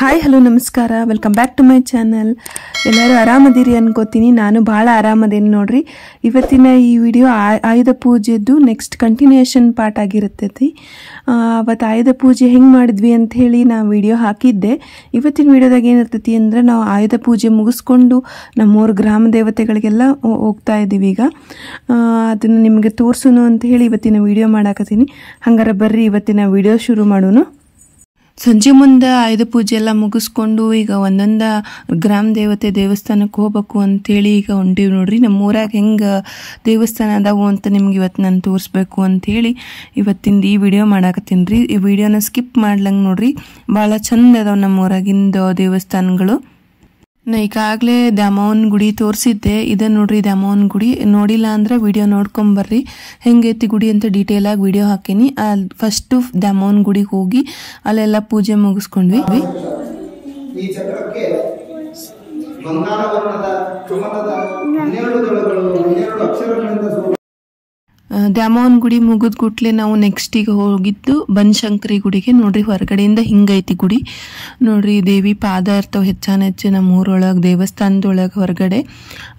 hi hello ನಮಸ್ಕಾರ welcome back to my channel ಎಲ್ಲರೂ ಆರಾಮದಿರಿ ಅನ್ಕೋತೀನಿ ನಾನು ಭಾಳ ಆರಾಮದೇನೆ ನೋಡ್ರಿ ಇವತ್ತಿನ ಈ ವಿಡಿಯೋ ಆಯುಧ ಪೂಜೆದು ನೆಕ್ಸ್ಟ್ ಕಂಟಿನ್ಯೂಯೇಷನ್ ಪಾರ್ಟ್ ಆಗಿರುತ್ತೈತಿ ಅವತ್ತು ಆಯುಧ ಪೂಜೆ ಹೆಂಗೆ ಮಾಡಿದ್ವಿ ಅಂತ ಹೇಳಿ ನಾನು ವಿಡಿಯೋ ಹಾಕಿದ್ದೆ ಇವತ್ತಿನ ವಿಡಿಯೋದಾಗ ಏನಿರ್ತೈತಿ ಅಂದರೆ ನಾವು ಆಯುಧ ಪೂಜೆ ಮುಗಿಸ್ಕೊಂಡು ನಮ್ಮೂರು ಗ್ರಾಮ ದೇವತೆಗಳಿಗೆಲ್ಲ ಹೋಗ್ತಾ ಇದ್ದೀವಿ ಈಗ ಅದನ್ನು ನಿಮಗೆ ತೋರಿಸೋನು ಅಂತ ಹೇಳಿ ಇವತ್ತಿನ ವಿಡಿಯೋ ಮಾಡಾಕತ್ತೀನಿ ಹಂಗಾರೆ ಬರ್ರಿ ಇವತ್ತಿನ ವಿಡಿಯೋ ಶುರು ಮಾಡೋನು ಸಂಜೆ ಮುಂದೆ ಆಯುಧ ಪೂಜೆ ಎಲ್ಲ ಮುಗಿಸ್ಕೊಂಡು ಈಗ ಒಂದೊಂದು ಗ್ರಾಮ ದೇವತೆ ದೇವಸ್ಥಾನಕ್ಕೆ ಹೋಗ್ಬೇಕು ಅಂತೇಳಿ ಈಗ ಹೊಂಟೀವಿ ನೋಡ್ರಿ ನಮ್ಮ ಊರಾಗ ಹೆಂಗೆ ದೇವಸ್ಥಾನ ಅದಾವು ಅಂತ ನಿಮ್ಗೆ ಇವತ್ತು ನಾನು ತೋರಿಸ್ಬೇಕು ಅಂತೇಳಿ ಇವತ್ತಿಂದ ಈ ವಿಡಿಯೋ ಮಾಡಾಕತ್ತೀನಿ ರೀ ಈ ವಿಡಿಯೋನ ಸ್ಕಿಪ್ ಮಾಡ್ಲಂಗೆ ನೋಡ್ರಿ ಭಾಳ ಚಂದ ಅದಾವೆ ನಮ್ಮ ಊರಾಗಿಂದ ದೇವಸ್ಥಾನಗಳು ನಾ ಈಗಾಗಲೇ ದ್ಯಾಮವ್ವನ ಗುಡಿ ತೋರಿಸಿದ್ದೆ ಇದೆ ನೋಡ್ರಿ ದ್ಯಾಮವ್ವನ ಗುಡಿ ನೋಡಿಲ್ಲ ಅಂದ್ರೆ ವಿಡಿಯೋ ನೋಡ್ಕೊಂಬರ್ರಿ ಹೆಂಗೈತಿ ಗುಡಿ ಅಂತ ಆಗಿ ವಿಡಿಯೋ ಹಾಕೀನಿ ಅಲ್ಲಿ ಫಸ್ಟು ದ್ಯಾಮವ್ವನ ಗುಡಿಗೆ ಹೋಗಿ ಅಲ್ಲೆಲ್ಲ ಪೂಜೆ ಮುಗಿಸ್ಕೊಂಡ್ವಿ ಅಕ್ಷರಗಳಿಂದ ದ್ಯಾಮೋನ್ ಗುಡಿ ಮುಗಿದ ಗುಟ್ಲೆ ನಾವು ನೆಕ್ಸ್ಟಿಗೆ ಹೋಗಿದ್ದು ಬನಶಂಕರಿ ಗುಡಿಗೆ ನೋಡ್ರಿ ಹೊರಗಡೆಯಿಂದ ಹಿಂಗೈತಿ ಗುಡಿ ನೋಡ್ರಿ ದೇವಿ ಪಾದ ಇರ್ತಾವ ಹೆಚ್ಚಾನ ಹೆಚ್ಚು ನಮ್ಮ ಊರೊಳಗೆ ದೇವಸ್ಥಾನದೊಳಗೆ ಹೊರಗಡೆ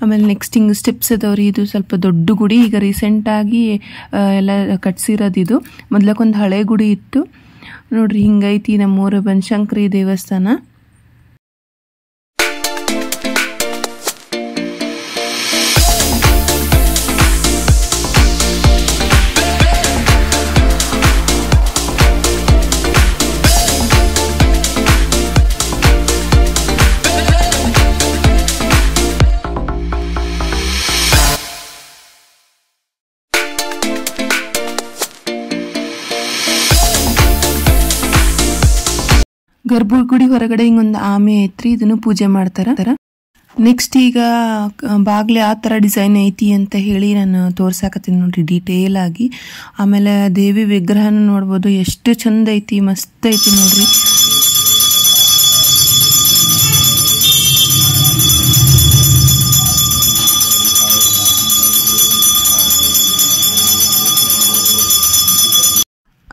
ಆಮೇಲೆ ನೆಕ್ಸ್ಟ್ ಹಿಂಗೆ ಸ್ಟೆಪ್ಸ್ ಅದಾವ್ರಿ ಇದು ಸ್ವಲ್ಪ ದೊಡ್ಡ ಗುಡಿ ಈಗ ರೀಸೆಂಟಾಗಿ ಎಲ್ಲ ಕಟ್ಸಿರೋದು ಇದು ಮೊದ್ಲಕ್ಕೊಂದು ಹಳೆ ಗುಡಿ ಇತ್ತು ನೋಡ್ರಿ ಹಿಂಗೈತಿ ನಮ್ಮ ಊರು ಬನಶಂಕರಿ ದೇವಸ್ಥಾನ ಗುಡಿ ಹೊರಗಡೆ ಹಿಂಗೊಂದು ಆಮೆ ಐತ್ರಿ ಇದನ್ನು ಪೂಜೆ ಮಾಡ್ತಾರ ನೆಕ್ಸ್ಟ್ ಈಗ ಬಾಗ್ಲೆ ಆ ತರ ಡಿಸೈನ್ ಐತಿ ಅಂತ ಹೇಳಿ ನಾನು ತೋರ್ಸಾಕತ್ತೀನಿ ನೋಡ್ರಿ ಡೀಟೇಲ್ ಆಗಿ ಆಮೇಲೆ ದೇವಿ ವಿಗ್ರಹನ ನೋಡ್ಬೋದು ಎಷ್ಟು ಚಂದ ಐತಿ ಮಸ್ತ್ ಐತಿ ನೋಡ್ರಿ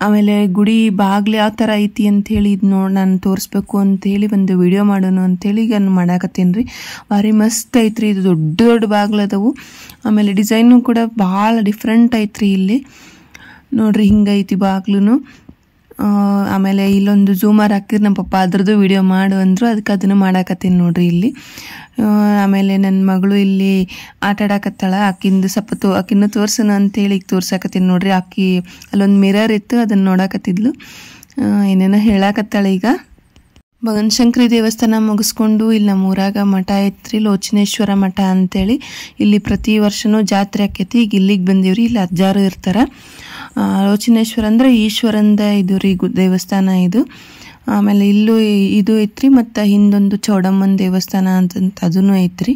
ಆಮೇಲೆ ಗುಡಿ ಬಾಗ್ಲು ಯಾವ ಥರ ಐತಿ ಅಂಥೇಳಿ ಇದು ನೋಡಿ ನಾನು ತೋರಿಸ್ಬೇಕು ಅಂಥೇಳಿ ಒಂದು ವಿಡಿಯೋ ಮಾಡೋಣ ಅಂಥೇಳಿ ಈಗ ನಾನು ಮಾಡಾಕತ್ತೀನಿ ರೀ ಭಾರಿ ಮಸ್ತ್ ಐತ್ರಿ ಇದು ದೊಡ್ಡ ದೊಡ್ಡ ಬಾಗ್ಲು ಅದಾವು ಆಮೇಲೆ ಡಿಸೈನು ಕೂಡ ಭಾಳ ಡಿಫ್ರೆಂಟ್ ಐತ್ರಿ ಇಲ್ಲಿ ನೋಡ್ರಿ ಹಿಂಗೈತಿ ಬಾಗ್ಲು ಆಮೇಲೆ ಇಲ್ಲೊಂದು ಜೂಮರ್ ಹಾಕಿದ್ರೆ ನಮ್ಮ ಪಪ್ಪ ಅದ್ರದ್ದು ವೀಡಿಯೋ ಮಾಡು ಅಂದರು ಅದಕ್ಕೆ ಅದನ್ನು ಮಾಡಾಕತ್ತೀನಿ ನೋಡ್ರಿ ಇಲ್ಲಿ ಆಮೇಲೆ ನನ್ನ ಮಗಳು ಇಲ್ಲಿ ಆಟ ಆಡಾಕತ್ತಾಳ ಆಕಿಂದು ಸ್ವಲ್ಪ ತೋ ಆಕಿನ್ನು ತೋರ್ಸೋಣ ಅಂತೇಳಿ ಈಗ ತೋರ್ಸಾಕತ್ತೀನಿ ನೋಡ್ರಿ ಆಕಿ ಅಲ್ಲೊಂದು ಮಿರರ್ ಇತ್ತು ಅದನ್ನು ನೋಡಾಕತ್ತಿದ್ಲು ಏನೇನೋ ಹೇಳಾಕತ್ತಾಳೆ ಈಗ ಭಗನಶಂಕರಿ ದೇವಸ್ಥಾನ ಮುಗಿಸ್ಕೊಂಡು ಇಲ್ಲಿ ನಮ್ಮ ಊರಾಗ ಮಠ ಐತ್ರಿ ಲೋಚನೇಶ್ವರ ಮಠ ಅಂತೇಳಿ ಇಲ್ಲಿ ಪ್ರತಿ ವರ್ಷನೂ ಜಾತ್ರೆ ಆಕೈತಿ ಈಗ ಇಲ್ಲಿಗೆ ಬಂದೀವ್ರಿ ಇಲ್ಲಿ ಅಜ್ಜಾರು ಇರ್ತಾರೆ ಲೋಚನೇಶ್ವರ ಅಂದರೆ ಈಶ್ವರಂದ ಇದು ರೀ ದೇವಸ್ಥಾನ ಇದು ಆಮೇಲೆ ಇಲ್ಲೂ ಇದು ಐತ್ರಿ ಮತ್ತು ಹಿಂದೊಂದು ಚೌಡಮ್ಮನ ದೇವಸ್ಥಾನ ಅಂತಂತ ಅದೂ ಐತ್ರಿ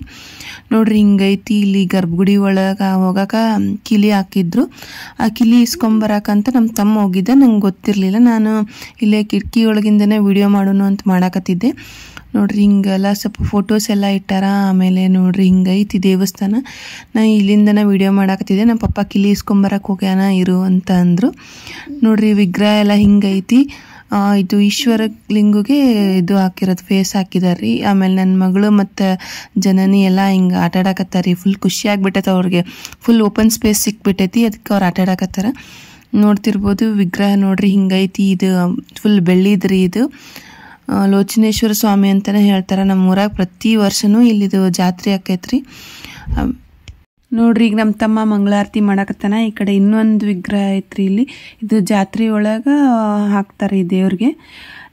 ನೋಡ್ರಿ ಹಿಂಗೈತಿ ಇಲ್ಲಿ ಗರ್ಭಗುಡಿ ಒಳಗೆ ಹೋಗಾಕ ಕಿಲಿ ಹಾಕಿದ್ರು ಆ ಕಿಲಿ ಇಸ್ಕೊಂಬರಕಂತ ನಮ್ಮ ತಮ್ಮ ಹೋಗಿದ್ದೆ ನಂಗೆ ಗೊತ್ತಿರಲಿಲ್ಲ ನಾನು ಇಲ್ಲೇ ಕಿಟಕಿ ಒಳಗಿಂದನೇ ವಿಡಿಯೋ ಮಾಡೋಣ ಅಂತ ಮಾಡಾಕತ್ತಿದ್ದೆ ನೋಡ್ರಿ ಹಿಂಗೆಲ್ಲ ಸ್ವಲ್ಪ ಫೋಟೋಸ್ ಎಲ್ಲ ಇಟ್ಟಾರ ಆಮೇಲೆ ನೋಡ್ರಿ ಹಿಂಗೈತಿ ದೇವಸ್ಥಾನ ನಾ ಇಲ್ಲಿಂದನ ವಿಡಿಯೋ ಮಾಡಾಕತ್ತಿದ್ದೆ ನಮ್ಮ ಪಪ್ಪ ಕಿಲಿ ಇಸ್ಕೊಂಬರಕ್ಕೆ ಹೋಗ್ಯಾನ ಇರು ಅಂತ ಅಂದರು ನೋಡ್ರಿ ವಿಗ್ರಹ ಎಲ್ಲ ಹಿಂಗೈತಿ ಇದು ಈಶ್ವರ ಲಿಂಗುಗೆ ಇದು ಹಾಕಿರೋದು ಫೇಸ್ ಹಾಕಿದಾರಿ ಆಮೇಲೆ ನನ್ನ ಮಗಳು ಮತ್ತು ಜನನಿ ಎಲ್ಲ ಹಿಂಗೆ ರೀ ಫುಲ್ ಖುಷಿ ಆಗ್ಬಿಟ್ಟೈತೆ ಅವ್ರಿಗೆ ಫುಲ್ ಓಪನ್ ಸ್ಪೇಸ್ ಸಿಕ್ಬಿಟ್ಟೈತಿ ಅದಕ್ಕೆ ಅವ್ರು ಆಟಾಡಕತ್ತಾರ ನೋಡ್ತಿರ್ಬೋದು ವಿಗ್ರಹ ನೋಡ್ರಿ ಹಿಂಗೈತಿ ಇದು ಫುಲ್ ಬೆಳ್ಳಿದ್ರಿ ಇದು ಲೋಚನೇಶ್ವರ ಸ್ವಾಮಿ ಅಂತಲೇ ಹೇಳ್ತಾರೆ ನಮ್ಮೂರಾಗ ಪ್ರತಿ ವರ್ಷನೂ ಇಲ್ಲಿದು ಜಾತ್ರೆ ಆಕೈತ್ರಿ ನೋಡ್ರಿ ಈಗ ನಮ್ಮ ತಮ್ಮ ಮಂಗಳಾರತಿ ಮಾಡಕತ್ತಾನ ಈ ಕಡೆ ಇನ್ನೊಂದು ವಿಗ್ರಹ ಐತ್ರಿ ಇಲ್ಲಿ ಇದು ಜಾತ್ರೆ ಒಳಗೆ ಹಾಕ್ತಾರೆ ಈ ದೇವ್ರಿಗೆ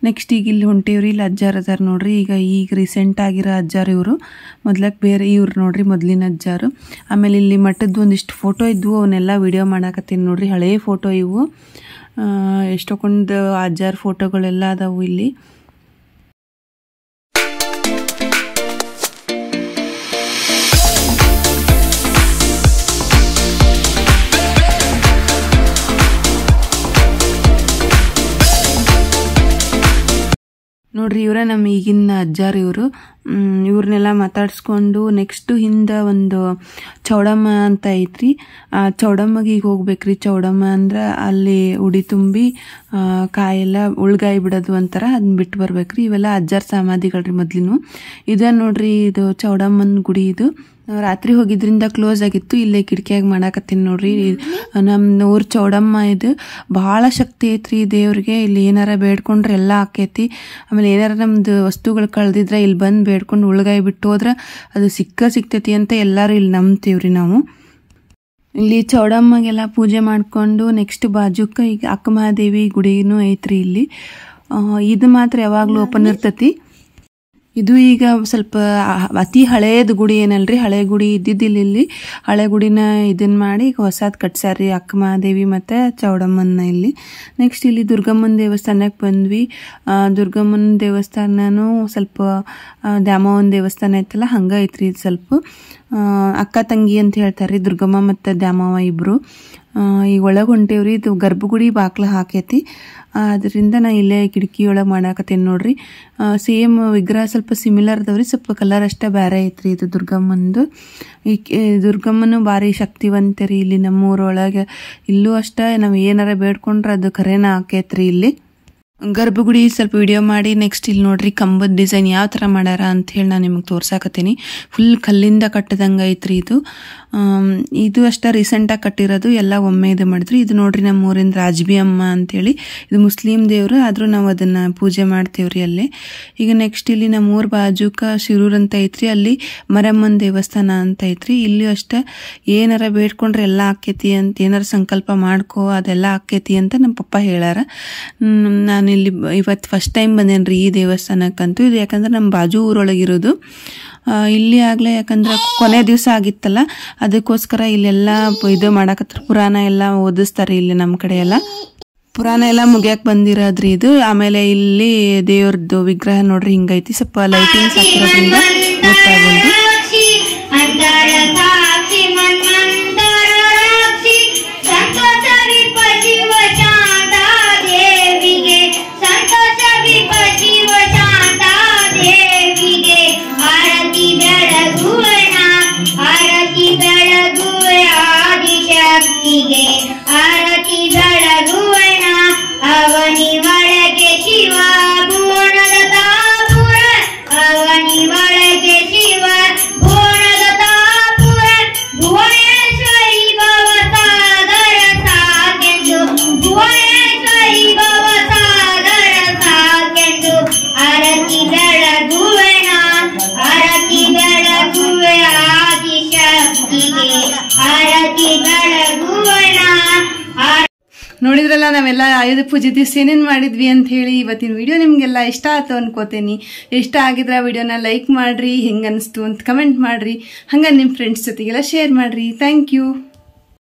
ನೆಕ್ಸ್ಟ್ ಈಗ ಇಲ್ಲಿ ಹೊಂಟೇವ್ರಿ ಇಲ್ಲಿ ಅಜ್ಜಾರ್ ಅದಾರ ನೋಡ್ರಿ ಈಗ ಈಗ ರೀಸೆಂಟ್ ಆಗಿರೋ ಅಜ್ಜಾರ ಇವರು ಮೊದ್ಲಕ್ಕೆ ಬೇರೆ ಇವ್ರು ನೋಡ್ರಿ ಮೊದಲಿನ ಅಜ್ಜಾರು ಆಮೇಲೆ ಇಲ್ಲಿ ಮಠದ್ದು ಒಂದಿಷ್ಟು ಫೋಟೋ ಇದ್ವು ಅವನ್ನೆಲ್ಲ ವಿಡಿಯೋ ಮಾಡಕತ್ತೀನಿ ನೋಡ್ರಿ ಹಳೆಯ ಫೋಟೋ ಇವು ಎಷ್ಟೊಕೊಂಡು ಅಜ್ಜಾರ್ ಫೋಟೋಗಳೆಲ್ಲ ಅದಾವು ಇಲ್ಲಿ ನೋಡ್ರಿ ಇವರೇ ನಮ್ಮ ಈಗಿನ ಅಜ್ಜಾರು ಇವರು ಇವ್ರನ್ನೆಲ್ಲ ಮಾತಾಡಿಸ್ಕೊಂಡು ನೆಕ್ಸ್ಟ್ ಹಿಂದ ಒಂದು ಚೌಡಮ್ಮ ಅಂತ ಐತ್ರಿ ಆ ಚೌಡಮ್ಮಗೆ ಈಗ ಹೋಗ್ಬೇಕ್ರಿ ಚೌಡಮ್ಮ ಅಂದ್ರೆ ಅಲ್ಲಿ ಉಡಿ ತುಂಬಿ ಕಾಯೆಲ್ಲ ಉಳ್ಗಾಯಿ ಬಿಡೋದು ಅಂತಾರ ಅದನ್ನ ಬಿಟ್ಟು ಬರ್ಬೇಕ್ರಿ ಇವೆಲ್ಲ ಅಜ್ಜಾರ್ ಸಮಾಧಿಗಳ್ರಿ ಮೊದ್ಲಿನೂ ಇದ ನೋಡ್ರಿ ಇದು ಚೌಡಮ್ಮನ ಗುಡಿ ಇದು ರಾತ್ರಿ ಹೋಗಿದ್ರಿಂದ ಕ್ಲೋಸ್ ಆಗಿತ್ತು ಇಲ್ಲೇ ಕಿಟಕಿಯಾಗಿ ಮಾಡಾಕತ್ತೀನಿ ನೋಡ್ರಿ ನಮ್ಮ ಊರು ಚೌಡಮ್ಮ ಇದು ಬಹಳ ಶಕ್ತಿ ಐತ್ರಿ ದೇವ್ರಿಗೆ ಇಲ್ಲಿ ಏನಾರ ಬೇಡ್ಕೊಂಡ್ರೆ ಎಲ್ಲ ಆಕೈತಿ ಆಮೇಲೆ ಏನಾರ ನಮ್ದು ವಸ್ತುಗಳು ಕಳ್ದಿದ್ರೆ ಇಲ್ಲಿ ಬಂದು ಬೇಡ್ಕೊಂಡು ಉಳ್ಗಾಯಿ ಬಿಟ್ಟು ಹೋದ್ರೆ ಅದು ಸಿಕ್ಕ ಸಿಗ್ತೈತಿ ಅಂತ ಎಲ್ಲರೂ ಇಲ್ಲಿ ನಂಬ್ತೀವ್ರಿ ನಾವು ಇಲ್ಲಿ ಚೌಡಮ್ಮಗೆಲ್ಲ ಪೂಜೆ ಮಾಡಿಕೊಂಡು ನೆಕ್ಸ್ಟ್ ಬಾಜುಕ್ಕೆ ಈಗ ಅಕ್ಕಮಹಾದೇವಿ ಗುಡಿನೂ ಐತ್ರಿ ಇಲ್ಲಿ ಇದು ಮಾತ್ರ ಯಾವಾಗಲೂ ಓಪನ್ ಇರ್ತೈತಿ ಇದು ಈಗ ಸ್ವಲ್ಪ ಅತಿ ಹಳೇದು ಗುಡಿ ಏನಲ್ರಿ ಹಳೆ ಗುಡಿ ಇದ್ದಿದ್ದಿಲ್ಲ ಇಲ್ಲಿ ಹಳೆ ಗುಡಿನ ಇದನ್ನ ಮಾಡಿ ಈಗ ಹೊಸದ್ ಅಕ್ಕ ಮಹಾದೇವಿ ಮತ್ತೆ ಮತ್ತು ಚೌಡಮ್ಮನ ಇಲ್ಲಿ ನೆಕ್ಸ್ಟ್ ಇಲ್ಲಿ ದುರ್ಗಮ್ಮನ ದೇವಸ್ಥಾನಕ್ಕೆ ಬಂದ್ವಿ ದುರ್ಗಮ್ಮನ ದೇವಸ್ಥಾನನೂ ಸ್ವಲ್ಪ ದ್ಯಾಮವ್ವನ ದೇವಸ್ಥಾನ ಐತಲ್ಲ ಹಂಗೆ ಐತ್ರಿ ಸ್ವಲ್ಪ ಅಕ್ಕ ತಂಗಿ ಅಂತ ಹೇಳ್ತಾರೆ ದುರ್ಗಮ್ಮ ಮತ್ತು ದ್ಯಾಮವ್ವ ಇಬ್ಬರು ಈಗ ಒಳಗೆ ಹೊಂಟೇವ್ರಿ ಇದು ಗರ್ಭಗುಡಿ ಬಾಕ್ಲ ಹಾಕೈತಿ ಅದರಿಂದ ನಾ ಇಲ್ಲೇ ಕಿಟಕಿಯೊಳಗೆ ಮಾಡಾಕತ್ತೇನೆ ನೋಡ್ರಿ ಸೇಮ್ ವಿಗ್ರಹ ಸ್ವಲ್ಪ ಸಿಮಿಲರ್ ಅದಾವ್ರಿ ಸ್ವಲ್ಪ ಕಲರ್ ಅಷ್ಟೇ ಬೇರೆ ಐತ್ರಿ ಇದು ದುರ್ಗಮ್ಮಂದು ಈ ದುರ್ಗಮ್ಮನು ಭಾರಿ ರೀ ಇಲ್ಲಿ ನಮ್ಮೂರೊಳಗೆ ಇಲ್ಲೂ ಅಷ್ಟೇ ನಾವು ಏನಾರ ಬೇಡ್ಕೊಂಡ್ರೆ ಅದು ಖರೇನ ಹಾಕೈತ್ರಿ ಇಲ್ಲಿ ಗರ್ಭಗುಡಿ ಸ್ವಲ್ಪ ವಿಡಿಯೋ ಮಾಡಿ ನೆಕ್ಸ್ಟ್ ಇಲ್ಲಿ ನೋಡ್ರಿ ಕಂಬದ ಡಿಸೈನ್ ಯಾವ ಥರ ಮಾಡ್ಯಾರ ಹೇಳಿ ನಾನು ನಿಮಗೆ ತೋರ್ಸಾಕತ್ತೀನಿ ಫುಲ್ ಕಲ್ಲಿಂದ ಕಟ್ಟದಂಗೆ ಐತ್ರಿ ಇದು ಇದು ಅಷ್ಟೇ ರೀಸೆಂಟಾಗಿ ಕಟ್ಟಿರೋದು ಎಲ್ಲ ಒಮ್ಮೆ ಇದು ಮಾಡಿದ್ರಿ ಇದು ನೋಡ್ರಿ ನಮ್ಮ ಊರಿಂದ ರಾಜ್ಬಿ ಅಮ್ಮ ಅಂತೇಳಿ ಇದು ಮುಸ್ಲಿಂ ದೇವರು ಆದರೂ ನಾವು ಅದನ್ನು ಪೂಜೆ ಮಾಡ್ತೀವ್ರಿ ಅಲ್ಲಿ ಈಗ ನೆಕ್ಸ್ಟ್ ಇಲ್ಲಿ ನಮ್ಮ ಊರ ಬಾಜುಕ ಶಿರೂರ್ ಅಂತ ಐತ್ರಿ ಅಲ್ಲಿ ಮರಮ್ಮನ ದೇವಸ್ಥಾನ ಅಂತ ಐತ್ರಿ ಇಲ್ಲಿ ಅಷ್ಟೇ ಏನಾರ ಬೇಡ್ಕೊಂಡ್ರೆ ಎಲ್ಲ ಆಕೈತಿ ಅಂತ ಏನಾರ ಸಂಕಲ್ಪ ಮಾಡ್ಕೋ ಅದೆಲ್ಲ ಆಕೈತಿ ಅಂತ ನಮ್ಮ ಪಪ್ಪ ಹೇಳಾರ ನಾನು ಇಲ್ಲಿ ಇವತ್ತು ಫಸ್ಟ್ ಟೈಮ್ ರೀ ಈ ದೇವಸ್ಥಾನಕ್ಕಂತೂ ಇದು ಯಾಕಂದ್ರೆ ನಮ್ಮ ಬಾಜು ಊರೊಳಗಿರೋದು ಇಲ್ಲಿ ಆಗಲೇ ಯಾಕಂದ್ರೆ ಕೊನೆ ದಿವಸ ಆಗಿತ್ತಲ್ಲ ಅದಕ್ಕೋಸ್ಕರ ಇಲ್ಲೆಲ್ಲ ಇದು ಮಾಡಕತ್ರ ಪುರಾಣ ಎಲ್ಲ ಓದಿಸ್ತಾರೆ ಇಲ್ಲಿ ನಮ್ಮ ಕಡೆ ಎಲ್ಲ ಪುರಾಣ ಎಲ್ಲ ಮುಗಿಯಕ್ಕೆ ಬಂದಿರೋದ್ರಿ ಇದು ಆಮೇಲೆ ಇಲ್ಲಿ ದೇವ್ರದ್ದು ವಿಗ್ರಹ ನೋಡ್ರಿ ಹಿಂಗೈತಿ ಸ್ವಲ್ಪ ಲೈಟಿಂಗ್ಸ್ ಹಾಕಿರೋದ್ರಿಂದ ಗೊತ್ತಾಗೋದು He ನೋಡಿದ್ರಲ್ಲ ನಾವೆಲ್ಲ ಆಯುಧ ಪೂಜೆ ದಿವಸ ಏನೇನು ಮಾಡಿದ್ವಿ ಅಂತ ಹೇಳಿ ಇವತ್ತಿನ ವಿಡಿಯೋ ನಿಮಗೆಲ್ಲ ಇಷ್ಟ ಆಯ್ತು ಅನ್ಕೋತೀನಿ ಇಷ್ಟ ಆಗಿದ್ರೆ ವಿಡಿಯೋನ ಲೈಕ್ ಮಾಡಿರಿ ಹೆಂಗೆ ಅನಿಸ್ತು ಅಂತ ಕಮೆಂಟ್ ಮಾಡಿರಿ ಹಂಗೆ ನಿಮ್ಮ ಫ್ರೆಂಡ್ಸ್ ಜೊತೆಗೆಲ್ಲ ಶೇರ್ ಮಾಡಿರಿ ಥ್ಯಾಂಕ್ ಯು